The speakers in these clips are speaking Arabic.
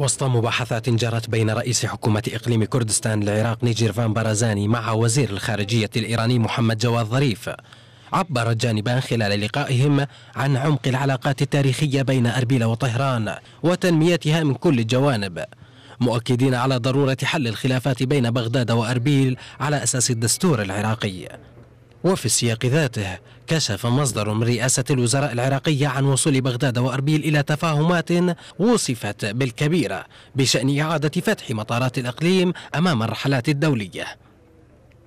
وسط مباحثات جرت بين رئيس حكومة إقليم كردستان العراق نيجيرفان بارزاني مع وزير الخارجية الإيراني محمد جواد ظريف عبر الجانبان خلال لقائهم عن عمق العلاقات التاريخية بين أربيل وطهران وتنميتها من كل الجوانب مؤكدين على ضرورة حل الخلافات بين بغداد وأربيل على أساس الدستور العراقي وفي السياق ذاته كشف مصدر من رئاسة الوزراء العراقية عن وصول بغداد وأربيل إلى تفاهمات وصفت بالكبيرة بشأن إعادة فتح مطارات الأقليم أمام الرحلات الدولية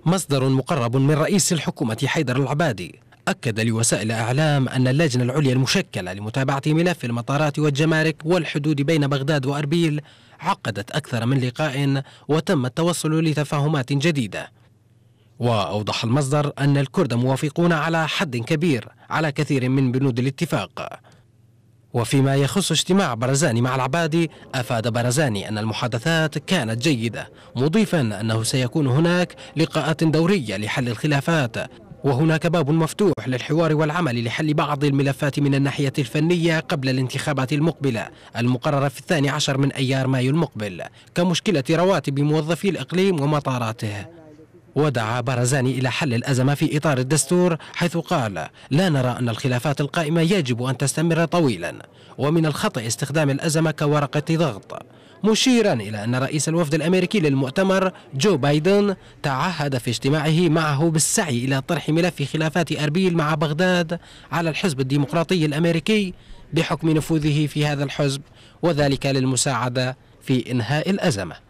مصدر مقرب من رئيس الحكومة حيدر العبادي أكد لوسائل أعلام أن اللجنة العليا المشكلة لمتابعة ملف المطارات والجمارك والحدود بين بغداد وأربيل عقدت أكثر من لقاء وتم التوصل لتفاهمات جديدة وأوضح المصدر أن الكرد موافقون على حد كبير على كثير من بنود الاتفاق وفيما يخص اجتماع برزاني مع العبادي أفاد برزاني أن المحادثات كانت جيدة مضيفا أنه سيكون هناك لقاءات دورية لحل الخلافات وهناك باب مفتوح للحوار والعمل لحل بعض الملفات من الناحية الفنية قبل الانتخابات المقبلة المقررة في الثاني عشر من أيار مايو المقبل كمشكلة رواتب موظفي الإقليم ومطاراته ودعا بارزاني إلى حل الأزمة في إطار الدستور حيث قال لا نرى أن الخلافات القائمة يجب أن تستمر طويلا ومن الخطأ استخدام الأزمة كورقة ضغط مشيرا إلى أن رئيس الوفد الأمريكي للمؤتمر جو بايدن تعهد في اجتماعه معه بالسعي إلى طرح ملف خلافات أربيل مع بغداد على الحزب الديمقراطي الأمريكي بحكم نفوذه في هذا الحزب وذلك للمساعدة في إنهاء الأزمة